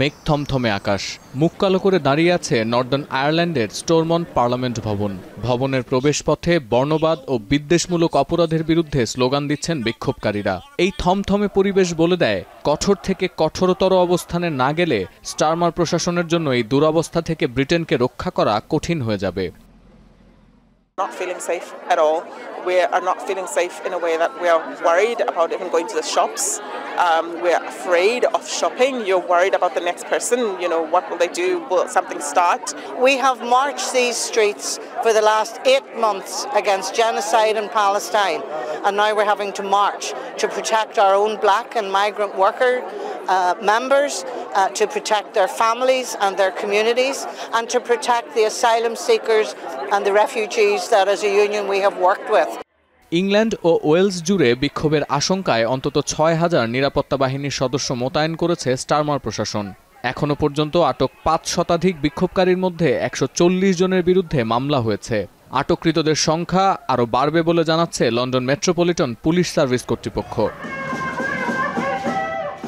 মেঘ থমথমে আকাশ মুখ কালো করে দাঁড়িয়ে আছে নর্দার্ন আয়ারল্যান্ডের স্টোরমন পার্লামেন্ট ভবন ভবনের প্রবেশপথে বর্ণবাদ ও বিদ্বেষমূলক অপরাধের বিরুদ্ধে স্লোগান দিচ্ছেন বিক্ষোভকারীরা এই থমথমে পরিবেশ বলে দেয় কঠোর থেকে কঠোরতর অবস্থানে না গেলে স্টারমার প্রশাসনের জন্য এই দুরবস্থা থেকে ব্রিটেনকে রক্ষা করা কঠিন হয়ে যাবে not feeling safe at all. We are not feeling safe in a way that we are worried about even going to the shops. Um, we're afraid of shopping. You're worried about the next person. You know, what will they do? Will something start? We have marched these streets for the last eight months against genocide in Palestine, and now we're having to march to protect our own black and migrant worker uh, members uh, to protect their families and their communities and to protect the asylum seekers and the refugees that as a union we have worked with. England ও Wales জুড়ে বিক্ষোভের আশঙ্কায় অন্তত ছয় হাজার নিরাপত্তা বাহিনীর সদস্য মোতায়েন করেছে স্টারমার প্রশাসন এখনও পর্যন্ত আটক পাঁচ শতাধিক বিক্ষোভকারীর মধ্যে একশো জনের বিরুদ্ধে মামলা হয়েছে আটককৃতদের সংখ্যা আরও বাড়বে বলে জানাচ্ছে লন্ডন মেট্রোপলিটন পুলিশ সার্ভিস কর্তৃপক্ষ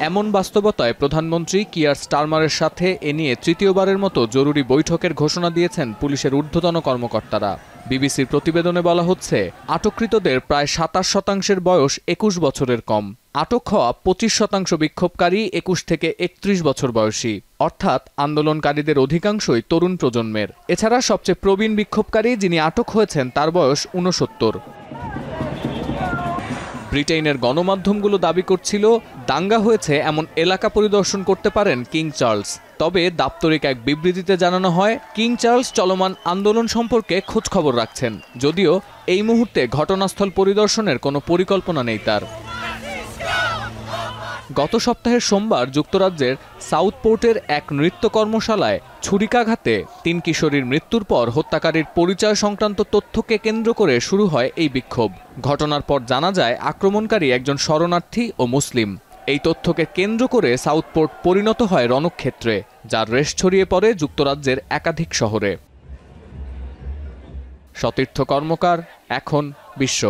এমন বাস্তবতায় প্রধানমন্ত্রী কিয়ার স্টারমারের সাথে এ নিয়ে তৃতীয়বারের মতো জরুরি বৈঠকের ঘোষণা দিয়েছেন পুলিশের ঊর্ধ্বতন কর্মকর্তারা বিবিসির প্রতিবেদনে বলা হচ্ছে আটককৃতদের প্রায় সাতাশ শতাংশের বয়স একুশ বছরের কম আটক হওয়া পঁচিশ শতাংশ বিক্ষোভকারী একুশ থেকে একত্রিশ বছর বয়সী অর্থাৎ আন্দোলনকারীদের অধিকাংশই তরুণ প্রজন্মের এছাড়া সবচেয়ে প্রবীণ বিক্ষোভকারী যিনি আটক হয়েছেন তার বয়স ঊনসত্তর ব্রিটেনের গণমাধ্যমগুলো দাবি করছিল দাঙ্গা হয়েছে এমন এলাকা পরিদর্শন করতে পারেন কিং চার্লস তবে দাপ্তরিক এক বিবৃতিতে জানানো হয় কিং চার্লস চলমান আন্দোলন সম্পর্কে খোঁজখবর রাখছেন যদিও এই মুহূর্তে ঘটনাস্থল পরিদর্শনের কোনো পরিকল্পনা নেই তার গত সপ্তাহের সোমবার যুক্তরাজ্যের সাউথপোর্টের এক নৃত্য কর্মশালায় ছুরিকাঘাতে তিন কিশোরীর মৃত্যুর পর হত্যাকারীর পরিচয় সংক্রান্ত তথ্যকে কেন্দ্র করে শুরু হয় এই বিক্ষোভ ঘটনার পর জানা যায় আক্রমণকারী একজন শরণার্থী ও মুসলিম এই তথ্যকে কেন্দ্র করে সাউথপোর্ট পরিণত হয় রণক্ষেত্রে যার রেশ ছড়িয়ে পড়ে যুক্তরাজ্যের একাধিক শহরে সতীর্থ কর্মকার এখন বিশ্ব